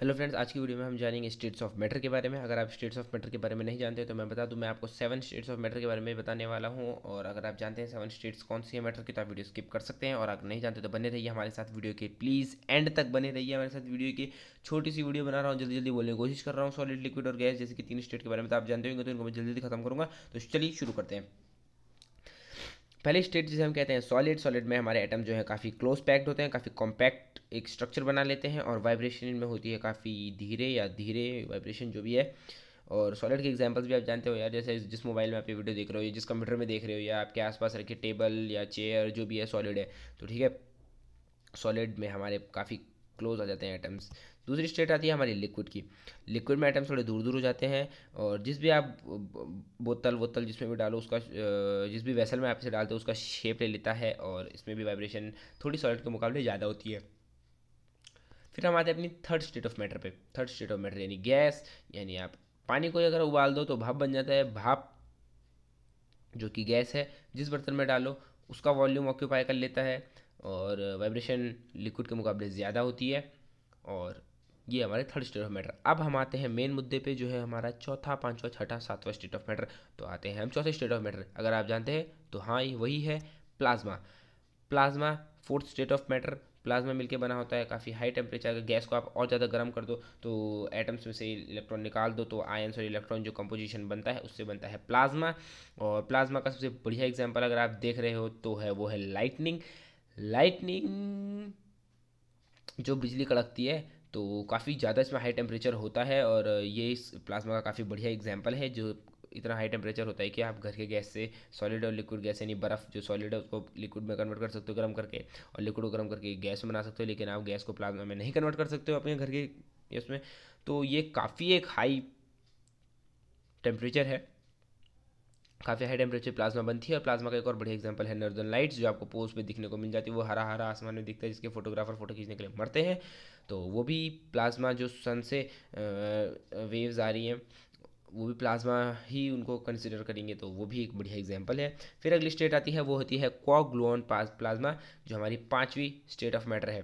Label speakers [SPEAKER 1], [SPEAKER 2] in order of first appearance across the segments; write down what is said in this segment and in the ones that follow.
[SPEAKER 1] hello friends आज की video में हम जानेंगे स्टेट्स ऑफ मैटर के बारे में अगर आप स्टेट्स ऑफ मैटर के बारे में नहीं जानते तो मैं बता दूं मैं आपको सेवन स्टेट्स ऑफ मैटर के बारे में बताने वाला हूं और अगर आप जानते हैं सेवन स्टेट्स कौन सी है मैटर की तो आप वीडियो स्किप कर सकते हैं और अगर नहीं जानते तो बने रहिए हमारे साथ वीडियो के प्लीज़ एंड तक बने रहिए हमारे साथ वीडियो की छोटी सी वीडियो बना रहा हूँ जल्दी जल्दी बोलने की कोशिश कर रहा हूँ सॉलिड लिक्विड और गैस जैसे कि तीन स्टेट के बारे में तो आप जानते होंगे तो इनको मैं जल्दी जल्दी खत्म करूँगा तो चलिए शुरू करते हैं पहले स्टेट जिसे हम कहते हैं सॉलिड सॉलिड में हमारे एटम जो है काफ़ी क्लोज पैक्ड होते हैं काफ़ी कॉम्पैक्ट एक स्ट्रक्चर बना लेते हैं और वाइब्रेशन इनमें होती है काफ़ी धीरे या धीरे वाइब्रेशन जो भी है और सॉलिड के एग्जांपल्स भी आप जानते हो यार जैसे जिस मोबाइल में आप ये वीडियो देख रहे हो या जिस कंप्यूटर में देख रहे हो या आपके आसपास रखे टेबल या चेयर जो भी है सॉलिड है तो ठीक है सॉलिड में हमारे काफ़ी क्लोज आ जाते हैं एटम्स दूसरी स्टेट आती है हमारी लिक्विड की लिक्विड में आइटम्स थोड़े दूर दूर हो जाते हैं और जिस भी आप बोतल वोतल जिसमें भी डालो उसका जिस भी वैसल में आप इसे डालते हो उसका शेप ले लेता है और इसमें भी वाइब्रेशन थोड़ी सॉलिड के मुकाबले ज़्यादा होती है फिर हम आते हैं अपनी थर्ड स्टेट ऑफ मैटर पे थर्ड स्टेट ऑफ मैटर यानी गैस यानी आप पानी को अगर उबाल दो तो भाप बन जाता है भाप जो कि गैस है जिस बर्तन में डालो उसका वॉल्यूम ऑक्यूपाई कर लेता है और वाइब्रेशन लिक्विड के मुकाबले ज़्यादा होती है और ये हमारे थर्ड स्टेट ऑफ मैटर अब हम आते हैं मेन मुद्दे पे जो है हमारा चौथा पांचवा छठा सातवां स्टेट ऑफ मैटर तो आते हैं हम चौथे स्टेट ऑफ मैटर अगर आप जानते हैं तो हाँ ये वही है plasma plasma fourth state of matter plasma मिलके बना होता है काफ़ी हाई टेम्परेचर अगर गैस को आप और ज़्यादा गर्म कर दो तो एटम्स में से इलेक्ट्रॉन निकाल दो तो आयन और इलेक्ट्रॉन जो कंपोजिशन बनता है उससे बनता है प्लाज्मा और प्लाज्मा का सबसे बढ़िया एग्जाम्पल अगर आप देख रहे हो तो है वो है लाइटनिंग लाइटनिंग जो बिजली कड़कती है तो काफ़ी ज़्यादा इसमें हाई टेम्परेचर होता है और ये इस प्लाज्मा का काफ़ी बढ़िया एग्जाम्पल है जो इतना हाई टेम्परेचर होता है कि आप घर के गैस से सॉलिड और लिक्विड गैस यानी बर्फ़ जो सॉलिड है उसको लिक्विड में कन्वर्ट कर सकते हो गर्म करके और लिक्विड को गर्म करके गैस में बना सकते हो लेकिन आप गैस को प्लाज्मा में नहीं कन्वर्ट कर सकते हो अपने घर के उसमें तो ये काफ़ी एक हाई टेम्परेचर है काफ़ी हाई टेम्परेचर प्लाज्मा बनती है और प्लाज्मा का एक और बढ़िया एग्जांपल है नर्दन लाइट्स जो आपको पोस्ट पे दिखने को मिल जाती है वो हरा हरा आसमान में दिखता है जिसके फोटोग्राफर फोटो खींचने के लिए मरते हैं तो वो भी प्लाज्मा जो सन से वेव्स आ रही हैं वो भी प्लाज्मा ही उनको कंसिडर करेंगे तो वो भी एक बढ़िया एग्जाम्पल है फिर अगली स्टेट आती है वो होती है क्वाग्लुअन प्लाज्मा जो हमारी पाँचवीं स्टेट ऑफ मैटर है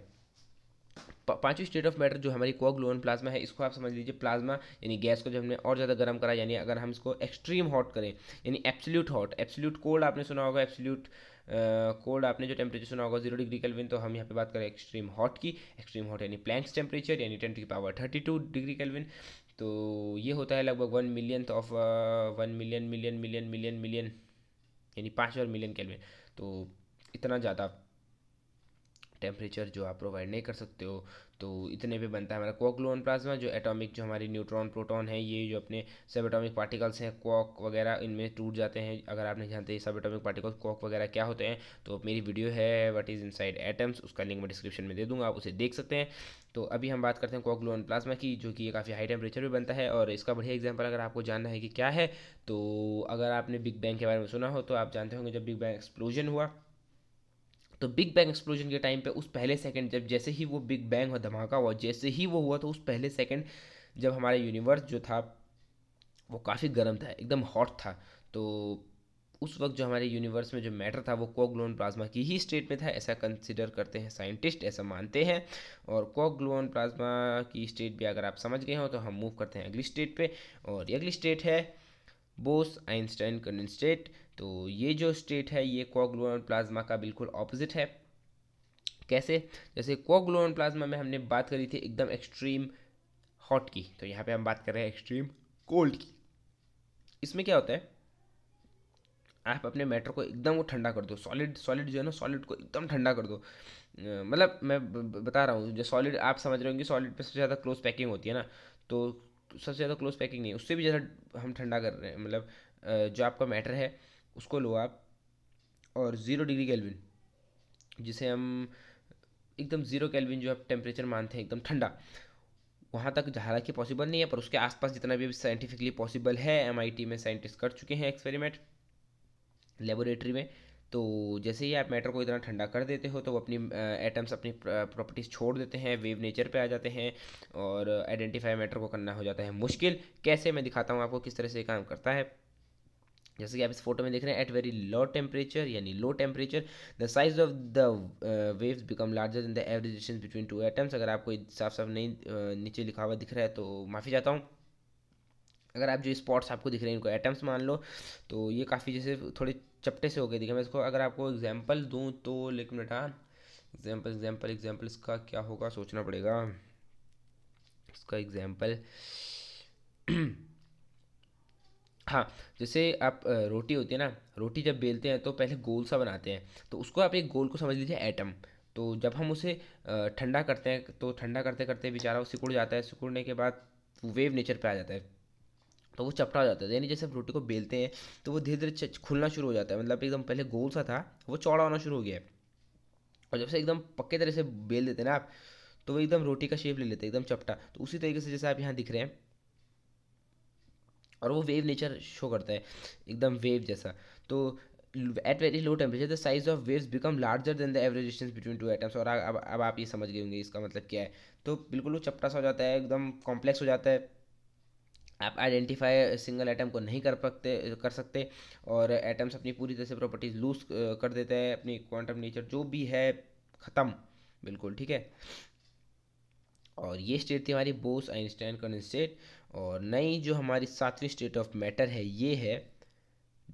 [SPEAKER 1] पांचवी स्टेट ऑफ मैटर जो हमारी कोग्लोन प्लाज्मा है इसको आप समझ लीजिए प्लाज्मा यानी गैस को जब हमने और ज़्यादा गर्म करा यानी अगर हम इसको एक्सट्रीम हॉट करें यानी एप्सल्यूट हॉट एप्सल्यूट कोल्ड आपने सुना होगा एप्सल्यूट कोल्ड आपने जो टेम्परेचर सुना होगा जीरो डिग्री केल्विन तो हम यहाँ पे बात करें एक्सट्रीम हॉट की एक्सट्रीम हॉट यानी प्लैंक्स टेम्परेचर यानी टेन की power thirty two degree Kelvin तो ये होता है लगभग one million of one million million million million million यानी पाँच हज़ार मिलियन केल्विन तो इतना ज़्यादा टेम्परेचर जो आप प्रोवाइड नहीं कर सकते हो तो इतने पे बनता है हमारा क्वाक ग्लून प्लाज्मा जो एटॉमिक जो हमारी न्यूट्रॉन प्रोटॉन है ये जो अपने सब एटॉमिक पार्टिकल्स हैं कॉक वगैरह इनमें टूट जाते हैं अगर आप नहीं जानते ये सब एटॉमिक पार्टिकल्स कॉक वगैरह क्या होते हैं तो मेरी वीडियो है वट इज़ इनसाइड एटम्स उसका लिंक मैं डिस्क्रिप्शन में दे दूँगा आप उसे देख सकते हैं तो अभी हम बात करते हैं क्वाक प्लाज्मा की जो कि काफ़ी हाई टेम्परेचर में बनता है और इसका बढ़िया एग्जाम्पल अगर आपको जानना है कि क्या है तो अगर आपने बिग बैंग के बारे में सुना हो तो आप जानते होंगे जब बिग बैंग एक्सप्लोजन हुआ तो बिग बैंग एक्सप्लोजन के टाइम पे उस पहले सेकंड जब जैसे ही वो बिग बैंग और धमाका हुआ जैसे ही वो हुआ तो उस पहले सेकंड जब हमारा यूनिवर्स जो था वो काफ़ी गर्म था एकदम हॉट था तो उस वक्त जो हमारे यूनिवर्स में जो मैटर था वो कोग्लोन प्लाज्मा की ही स्टेट में था ऐसा कंसिडर करते हैं साइंटिस्ट ऐसा मानते हैं और कोग्लोन प्लाज्मा की स्टेट भी अगर आप समझ गए हो तो हम मूव करते हैं अगली स्टेट पे और ये अगली स्टेट है बोस आइंस्टाइन कंडेंसेट तो ये जो स्टेट है ये कोग्लोन प्लाज्मा का बिल्कुल ऑपोजिट है कैसे जैसे कोग्लोन प्लाज्मा में हमने बात करी थी एकदम एक्सट्रीम हॉट की तो यहाँ पे हम बात कर रहे हैं एक्सट्रीम कोल्ड की इसमें क्या होता है आप अपने मैटर को एकदम वो ठंडा कर दो सॉलिड सॉलिड जो है ना सॉलिड को एकदम ठंडा कर दो मतलब मैं बता रहा हूँ जो सॉलिड आप समझ रहे होंगे सॉलिड पे सबसे ज़्यादा क्लोज पैकिंग होती है ना तो सबसे ज़्यादा क्लोज पैकिंग नहीं है उससे भी ज़्यादा हम ठंडा कर रहे हैं मतलब जो आपका मैटर है उसको लो आप और ज़ीरो डिग्री कैलविन जिसे हम एकदम ज़ीरो कैलविन जो आप टेम्परेचर मानते हैं एकदम ठंडा वहाँ तक हालांकि पॉसिबल नहीं है पर उसके आसपास जितना भी साइंटिफिकली पॉसिबल है एम में साइंटिस्ट कर चुके हैं एक्सपेरिमेंट लेबोरेटरी में तो जैसे ही आप मैटर को इतना ठंडा कर देते हो तो वो अपनी एटम्स अपनी प्रॉपर्टीज़ छोड़ देते हैं वेव नेचर पे आ जाते हैं और आइडेंटिफाई मैटर को करना हो जाता है मुश्किल कैसे मैं दिखाता हूँ आपको किस तरह से काम करता है जैसे कि आप इस फोटो में देख रहे हैं एट वेरी लो टेम्परेचर यानी low temperature the size of the waves become larger than the average distance between two atoms अगर आपको साफ साफ नहीं नीचे लिखा हुआ दिख रहा है तो माफ़ी चाहता हूँ अगर आप जो स्पॉट्स आपको दिख रहे हैं इनको एटम्स मान लो तो ये काफ़ी जैसे थोड़े चपटे से हो गए दिखे मैं इसको अगर आपको एग्जाम्पल दूँ तो लेकिन बेटा एग्जाम्पल एग्जाम्पल एग्जाम्पल इसका क्या होगा सोचना पड़ेगा इसका एग्जाम्पल हाँ जैसे आप रोटी होती है ना रोटी जब बेलते हैं तो पहले गोल सा बनाते हैं तो उसको आप एक गोल को समझ लीजिए एटम तो जब हम उसे ठंडा करते हैं तो ठंडा करते करते बेचारा वो सिकुड़ जाता है सिकुड़ने के बाद वेव नेचर पे आ जाता है तो वो चपटा हो जाता है यानी जैसे हम रोटी को बेलते हैं तो वो धीरे धीरे खुलना शुरू हो जाता है मतलब एकदम पहले गोल सा था वो चौड़ा होना शुरू हो गया है और जब से एकदम पक्के तरह से बेल देते हैं ना आप तो वो एकदम रोटी का शेप ले लेते हैं एकदम चपटा तो उसी तरीके से जैसे आप यहाँ दिख रहे हैं और वो वेव नेचर शो करता है एकदम वेव जैसा तो at very low temperature the size of waves become larger than the average distance between two atoms और अब अब आप ये समझ गए होंगे इसका मतलब क्या है तो बिल्कुल वो चपटा सा हो जाता है एकदम कॉम्प्लेक्स हो जाता है आप आइडेंटिफाई सिंगल एटम को नहीं कर सकते कर सकते और एटम्स अपनी पूरी तरह से प्रॉपर्टीज़ लूज कर देते हैं अपनी क्वांटम नेचर जो भी है ख़त्म बिल्कुल ठीक है और ये स्टेट थी हमारी बोस आइंस्टाइन कंडेंसेट और नई जो हमारी सातवीं स्टेट ऑफ मैटर है ये है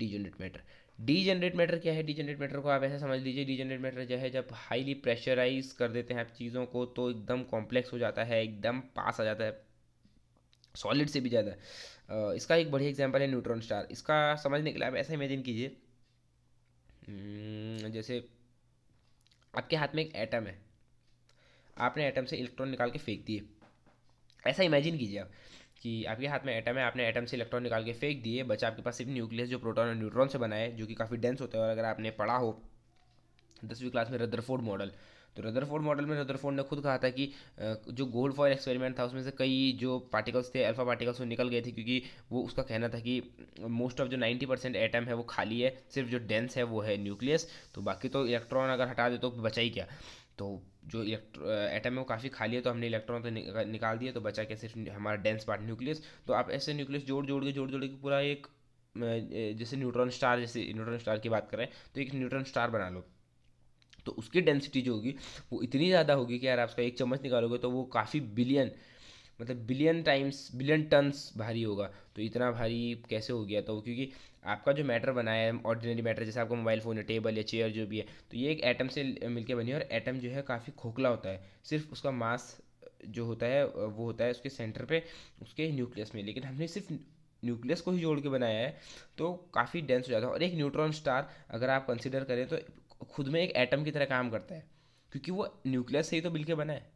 [SPEAKER 1] डीजनरेट मैटर डीजनरेट मैटर क्या है डीजनरेट मैटर को आप ऐसा समझ लीजिए जनरेट मैटर जो है जब हाईली प्रेशराइज कर देते हैं आप चीज़ों को तो एकदम कॉम्प्लेक्स हो जाता है एकदम पास आ जाता है सॉलिड से भी ज़्यादा इसका एक बढ़िया एग्जाम्पल है न्यूट्रॉन स्टार इसका समझने के लिए आप ऐसा इमेजिन कीजिए हम्म, जैसे आपके हाथ में एक एटम है आपने एटम से इलेक्ट्रॉन निकाल के फेंक दिए ऐसा इमेजिन कीजिए आप कि आपके हाथ में एटम है आपने एटम से इलेक्ट्रॉन निकाल के फेंक दिए बचा आपके पास सिर्फ न्यूक्लियस जो प्रोटॉन और न्यूट्रॉन से बनाए जो कि काफ़ी डेंस होता है और अगर आपने पढ़ा हो दसवीं क्लास में रदरफोर्ड मॉडल तो रदरफोर्ड मॉडल में रदरफोर्ड ने खुद कहा था कि जो गोल्ड फॉयल एक्सपेरिमेंट था उसमें से कई जो पार्टिकल्स थे अल्फा पार्टिकल्स वो निकल गए थे क्योंकि वो उसका कहना था कि मोस्ट ऑफ जो 90 परसेंट एटम है वो खाली है सिर्फ जो डेंस है वो है न्यूक्लियस तो बाकी तो इलेक्ट्रॉन अगर हटा दे तो बचा ही क्या तो जो एटम है वो काफ़ी खाली है तो हमने इलेक्ट्रॉन तो निकाल दिया तो बचा क्या सिर्फ हमारा डेंस पार्ट न्यूक्लियस तो आप ऐसे न्यूक्लियस जोड़ जोड़ के जोड़ जोड़ के पूरा एक जैसे न्यूट्रॉन स्टार जैसे न्यूट्रॉन स्टार की बात करें तो एक न्यूट्रॉन स्टार बना लो तो उसकी डेंसिटी जो होगी वो इतनी ज़्यादा होगी कि यार आप उसका एक चम्मच निकालोगे तो वो काफ़ी बिलियन मतलब बिलियन टाइम्स बिलियन टन्स भारी होगा तो इतना भारी कैसे हो गया तो क्योंकि आपका जो मैटर बना है ऑर्डिनरी मैटर जैसे आपका मोबाइल फ़ोन है टेबल या चेयर जो भी है तो ये एक एटम से मिलके बनी है और एटम जो है काफ़ी खोखला होता है सिर्फ उसका मास जो होता है वो होता है उसके सेंटर पे उसके न्यूक्लियस में लेकिन हमने सिर्फ न्यूक्लियस को ही जोड़ के बनाया है तो काफ़ी डेंस हो जाता है और एक न्यूट्रॉन स्टार अगर आप कंसिडर करें तो खुद में एक एटम की तरह काम करता है क्योंकि वो न्यूक्लियस से ही तो मिलके बना है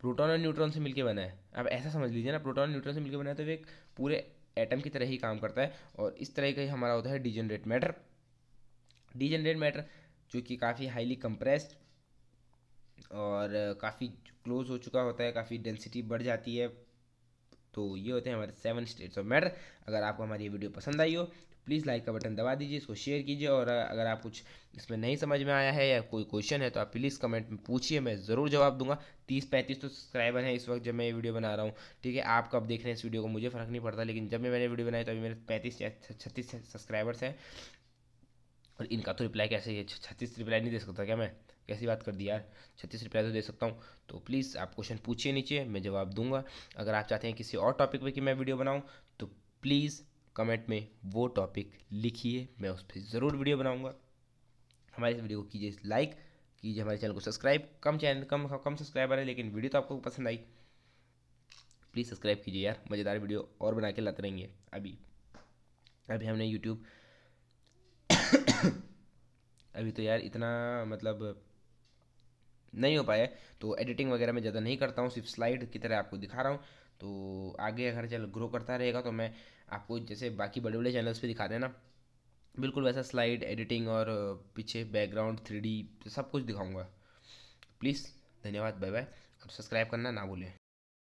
[SPEAKER 1] प्रोटॉन और न्यूट्रॉन से मिलके बना है आप ऐसा समझ लीजिए ना प्रोटॉन और न्यूट्रॉन से मिलके बना है तो एक पूरे एटम की तरह ही काम करता है और इस तरह का ही हमारा होता है डिजेनरेट मैटर डिजेनरेट मैटर जो कि काफ़ी हाईली कंप्रेस्ड और काफ़ी क्लोज हो चुका होता है काफ़ी डेंसिटी बढ़ जाती है तो ये होते हैं हमारे सेवन स्टेट्स ऑफ मैटर अगर आपको हमारी ये वीडियो पसंद आई हो तो प्लीज़ लाइक का बटन दबा दीजिए इसको शेयर कीजिए और अगर आप कुछ इसमें नहीं समझ में आया है या कोई क्वेश्चन है तो आप प्लीज़ कमेंट में पूछिए मैं ज़रूर जवाब दूंगा तीस पैंतीस तो सब्सक्राइबर हैं इस वक्त जब मैं ये वीडियो बना रहा हूँ ठीक है आप कब देख रहे हैं इस वीडियो को मुझे फ़र्क नहीं पड़ता लेकिन जब मैं मैंने वीडियो बनाई तो अभी मेरे पैंतीस या छत्तीस सब्सक्राइबर्स हैं और इनका तो रिप्लाई कैसे है छत्तीस रिप्लाई नहीं दे सकता क्या मैं कैसी बात कर दी यार छत्तीस रिप्लाई तो दे सकता हूँ तो प्लीज़ आप क्वेश्चन पूछिए नीचे मैं जवाब दूंगा अगर आप चाहते हैं किसी और टॉपिक पे कि मैं वीडियो बनाऊँ तो प्लीज़ कमेंट में वो टॉपिक लिखिए मैं उस पर ज़रूर वीडियो बनाऊँगा हमारे इस वीडियो को कीजिए लाइक कीजिए हमारे चैनल को सब्सक्राइब कम चैनल कम कम सब्सक्राइबर है लेकिन वीडियो तो आपको पसंद आई प्लीज़ सब्सक्राइब कीजिए यार मज़ेदार वीडियो और बना के लाते रहेंगे अभी अभी हमने यूट्यूब अभी तो यार इतना मतलब नहीं हो पाया तो एडिटिंग वगैरह मैं ज़्यादा नहीं करता हूँ सिर्फ स्लाइड की तरह आपको दिखा रहा हूँ तो आगे अगर चल ग्रो करता रहेगा तो मैं आपको जैसे बाकी बड़े बड़े चैनल्स पे दिखा देना बिल्कुल वैसा स्लाइड एडिटिंग और पीछे बैकग्राउंड थ्री सब कुछ दिखाऊँगा प्लीज़ धन्यवाद बाय बाय और सब्सक्राइब करना ना भूलें